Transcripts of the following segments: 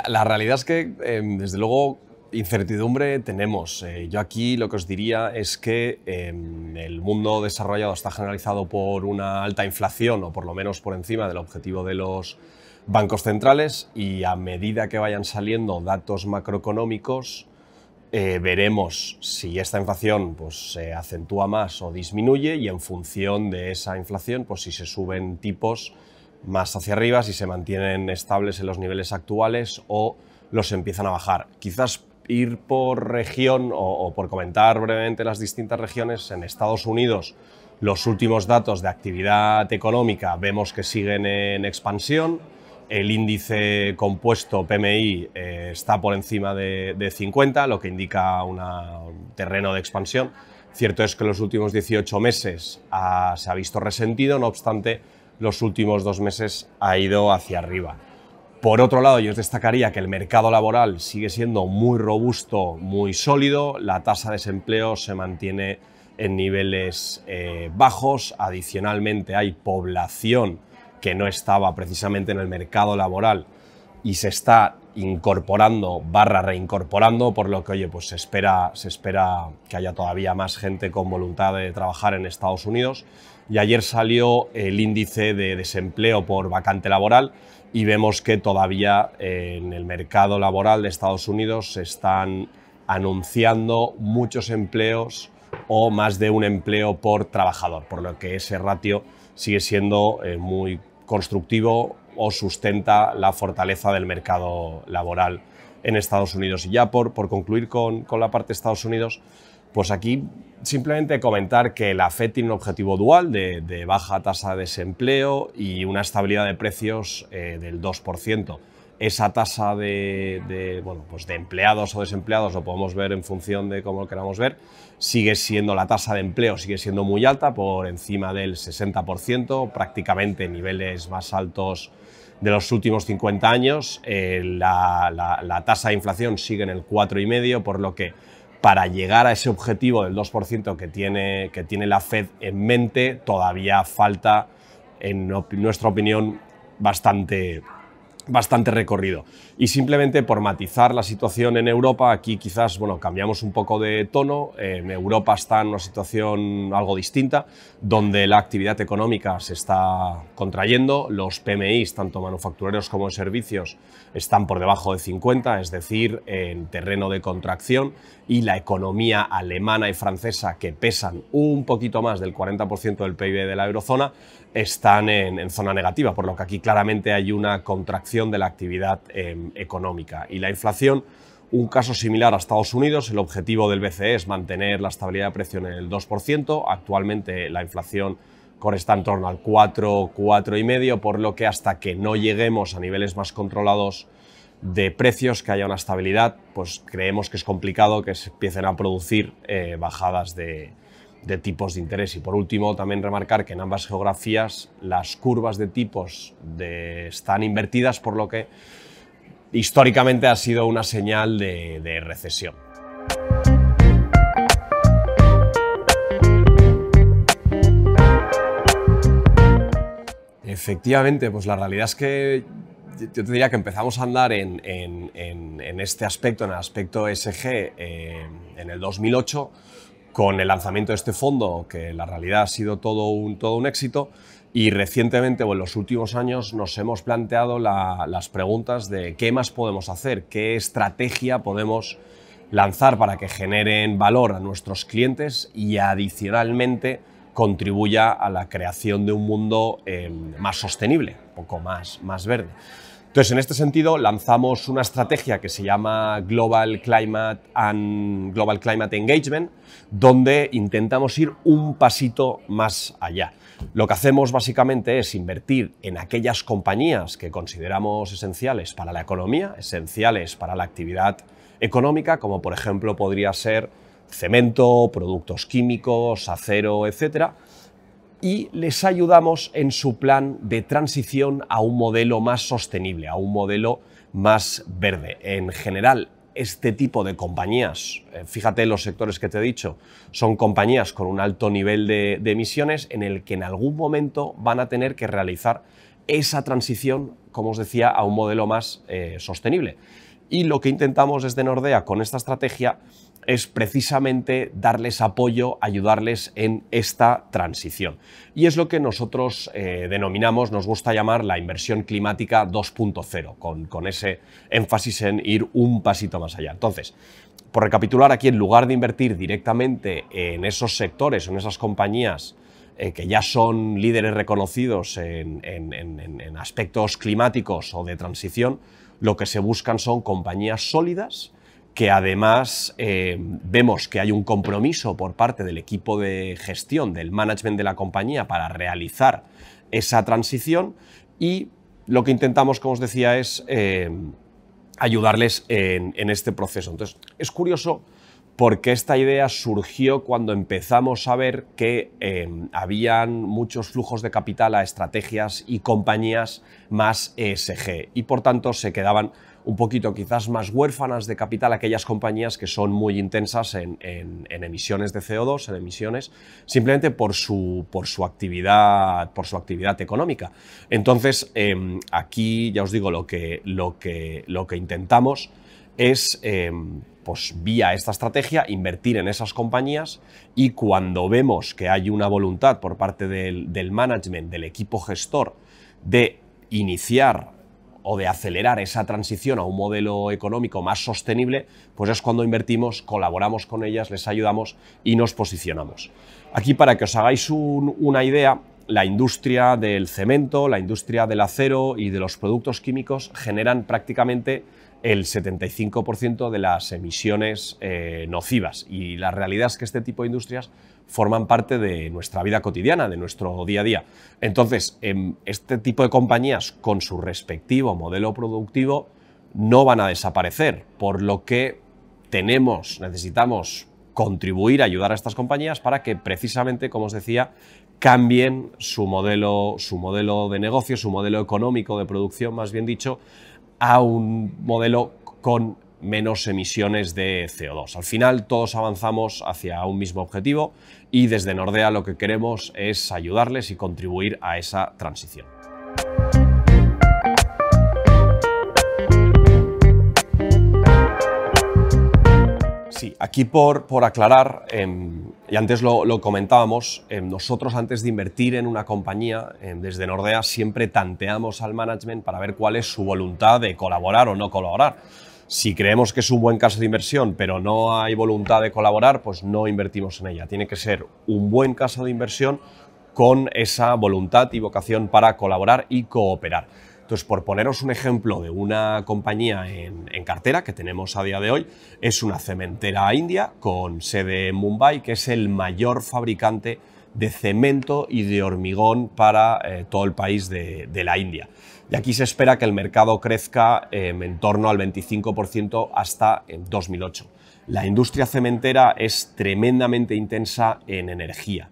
La, realidad es que, em, desde luego, incertidumbre tenemos. Eh, yo aquí lo que os diría es que em, el mundo desarrollado está generalizado por una alta inflación, o por lo menos por encima del objetivo de los bancos centrales, y a medida que vayan saliendo datos macroeconómicos, eh, veremos si esta inflación pues, se acentúa más o disminuye y en función de esa inflación, pues si se suben tipos más hacia arriba, si se mantienen estables en los niveles actuales o los empiezan a bajar. Quizás ir por región o, por comentar brevemente las distintas regiones, en Estados Unidos los últimos datos de actividad económica vemos que siguen en expansión, el índice compuesto PMI eh, está por encima de, 50, lo que indica un terreno de expansión. Cierto es que los últimos 18 meses se ha visto resentido, no obstante, los últimos dos meses ha ido hacia arriba. Por otro lado, yo os destacaría que el mercado laboral sigue siendo muy robusto, muy sólido, la tasa de desempleo se mantiene en niveles eh, bajos, adicionalmente hay población que no estaba precisamente en el mercado laboral y se está incorporando barra reincorporando, por lo que oye, pues se espera, se espera que haya todavía más gente con voluntad de trabajar en Estados Unidos. Y ayer salió el índice de desempleo por vacante laboral y vemos que todavía eh, en el mercado laboral de Estados Unidos se están anunciando muchos empleos o más de un empleo por trabajador, por lo que ese ratio sigue siendo eh, muy constructivo sustenta la fortaleza del mercado laboral en Estados Unidos. Y ya por, concluir con, la parte de Estados Unidos, pues aquí simplemente comentar que la FED tiene un objetivo dual de, baja tasa de desempleo y una estabilidad de precios eh, del 2%. Esa tasa de, bueno, pues de empleados o desempleados, lo podemos ver en función de cómo lo queramos ver, sigue siendo la tasa de empleo, sigue siendo muy alta, por encima del 60%, prácticamente niveles más altos de los últimos 50 años. Eh, la, tasa de inflación sigue en el 4,5, por lo que para llegar a ese objetivo del 2% que tiene, que tiene la Fed en mente, todavía falta, en nuestra opinión, bastante, bastante recorrido. Y simplemente por matizar la situación en Europa, aquí quizás bueno, cambiamos un poco de tono, en Europa está en una situación algo distinta, donde la actividad económica se está contrayendo, los PMIs, tanto manufactureros como servicios, están por debajo de 50, es decir, en terreno de contracción, y la economía alemana y francesa, que pesan un poquito más del 40% del PIB de la eurozona, están en, zona negativa, por lo que aquí claramente hay una contracción de la actividad em, económica. Y la inflación, un caso similar a Estados Unidos, el objetivo del BCE es mantener la estabilidad de precio en el 2%, actualmente la inflación está en torno al 4, 4,5, por lo que hasta que no lleguemos a niveles más controlados de precios, que haya una estabilidad, pues creemos que es complicado que se empiecen a producir eh, bajadas de, de tipos de interés. Y por último, también remarcar que en ambas geografías las curvas de tipos de, están invertidas, por lo que históricamente ha sido una señal de, recesión. Efectivamente, pues la realidad es que yo te diría que empezamos a andar en, este aspecto, en el aspecto SG, eh, en el 2008, con el lanzamiento de este fondo, que la realidad ha sido todo un, todo un éxito, y recientemente o en los últimos años nos hemos planteado las preguntas de qué más podemos hacer, qué estrategia podemos lanzar para que generen valor a nuestros clientes y adicionalmente contribuya a la creación de un mundo eh, más sostenible, un poco más, más verde. Entonces, en este sentido, lanzamos una estrategia que se llama Global Climate and Global Climate Engagement, donde intentamos ir un pasito más allá. Lo que hacemos básicamente es invertir en aquellas compañías que consideramos esenciales para la economía, esenciales para la actividad económica, como por ejemplo podría ser cemento, productos químicos, acero, etcétera, y les ayudamos en su plan de transición a un modelo más sostenible, a un modelo más verde. En general, este tipo de compañías, eh, fíjate en los sectores que te he dicho, son compañías con un alto nivel de, emisiones en el que en algún momento van a tener que realizar esa transición, como os decía, a un modelo más eh, sostenible. Y lo que intentamos desde Nordea con esta estrategia es precisamente darles apoyo, ayudarles en esta transición. Y es lo que nosotros eh, denominamos, nos gusta llamar la inversión climática 2.0, con, con ese énfasis en ir un pasito más allá. Entonces, por recapitular aquí, en lugar de invertir directamente en esos sectores, en esas compañías, eh, que ya son líderes reconocidos en, en, aspectos climáticos o de transición, lo que se buscan son compañías sólidas que además eh, vemos que hay un compromiso por parte del equipo de gestión, del management de la compañía para realizar esa transición y lo que intentamos, como os decía, es eh, ayudarles en, este proceso. Entonces, es curioso porque esta idea surgió cuando empezamos a ver que eh, habían muchos flujos de capital a estrategias y compañías más ESG y por tanto se quedaban un poquito quizás más huérfanas de capital aquellas compañías que son muy intensas en, emisiones de CO2, en emisiones, simplemente por su, por su, actividad, por su actividad económica. Entonces, em, aquí ya os digo, lo que, lo que, lo que intentamos es... Em, pues vía esta estrategia invertir en esas compañías y cuando vemos que hay una voluntad por parte del, del management, del equipo gestor, de iniciar o de acelerar esa transición a un modelo económico más sostenible, pues es cuando invertimos, colaboramos con ellas, les ayudamos y nos posicionamos. Aquí para que os hagáis una idea, la industria del cemento, la industria del acero y de los productos químicos generan prácticamente el 75% de las emisiones eh, nocivas. Y la realidad es que este tipo de industrias forman parte de nuestra vida cotidiana, de nuestro día a día. Entonces, em, este tipo de compañías con su respectivo modelo productivo no van a desaparecer, por lo que tenemos, necesitamos contribuir, a ayudar a estas compañías para que precisamente, como os decía, cambien su modelo, su modelo de negocio, su modelo económico de producción, más bien dicho, a un modelo con menos emisiones de CO2. Al final todos avanzamos hacia un mismo objetivo y desde Nordea lo que queremos es ayudarles y contribuir a esa transición. Sí, aquí por, por aclarar, em, y antes lo, comentábamos, em, nosotros antes de invertir en una compañía, em, desde Nordea siempre tanteamos al management para ver cuál es su voluntad de colaborar o no colaborar si creemos que es un buen caso de inversión, pero no hay voluntad de colaborar, pues no invertimos en ella. Tiene que ser un buen caso de inversión con esa voluntad y vocación para colaborar y cooperar. Entonces, por poneros un ejemplo de una compañía en, cartera que tenemos a día de hoy, es una cementera india con sede en Mumbai, que es el mayor fabricante de cemento y de hormigón para eh, todo el país de, la India. Y aquí se espera que el mercado crezca em, en torno al 25% hasta en eh, 2008. La industria cementera es tremendamente intensa en energía.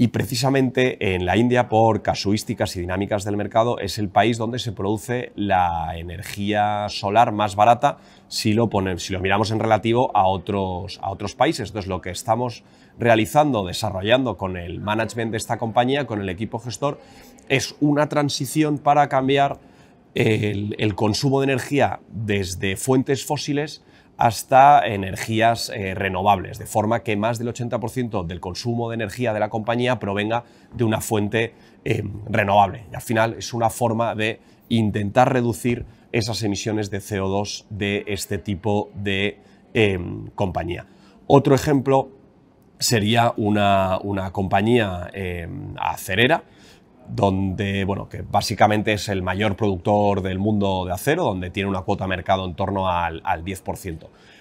Y precisamente en la India, por casuísticas y dinámicas del mercado, es el país donde se produce la energía solar más barata si lo, si lo miramos en relativo a otros, a otros países. Entonces, lo que estamos realizando, desarrollando con el management de esta compañía, con el equipo gestor, es una transición para cambiar el consumo de energía desde fuentes fósiles hasta energías eh, renovables, de forma que más del 80% del consumo de energía de la compañía provenga de una fuente eh, renovable. al final es una forma de intentar reducir esas emisiones de CO2 de este tipo de eh, compañía. Otro ejemplo sería una, una compañía acerera donde, bueno, que básicamente es el mayor productor del mundo de acero, donde tiene una cuota de mercado en torno al, 10%.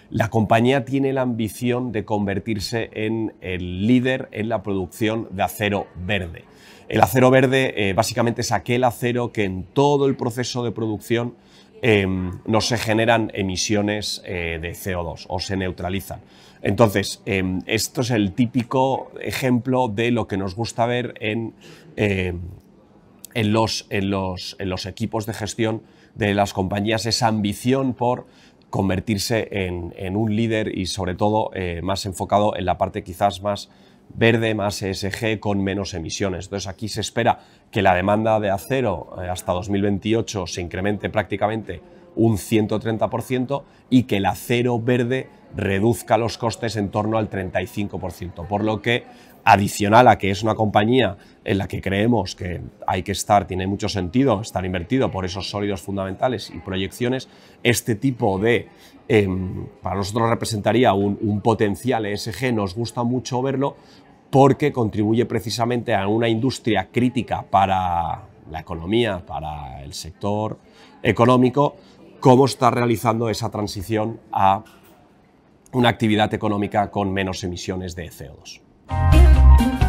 La compañía tiene la ambición de convertirse en el líder en la producción de acero verde. El acero verde eh, básicamente es aquel acero que en todo el proceso de producción Em, no se generan emisiones eh, de CO2 o se neutralizan. Entonces, em, esto es el típico ejemplo de lo que nos gusta ver en, em, en los, equipos de gestión de las compañías, esa ambición por convertirse en, un líder y sobre todo eh, más enfocado en la parte quizás más verde más ESG con menos emisiones. Entonces aquí se espera que la demanda de acero eh, hasta 2028 se incremente prácticamente un 130% y que el acero verde reduzca los costes en torno al 35%. Por lo que, adicional a que es una compañía en la que creemos que hay que estar, tiene mucho sentido estar invertido por esos sólidos fundamentales y proyecciones, este tipo de, em, para nosotros representaría un, un potencial ESG, nos gusta mucho verlo porque contribuye precisamente a una industria crítica para la economía, para el sector económico, cómo está realizando esa transición a una actividad económica con menos emisiones de CO2.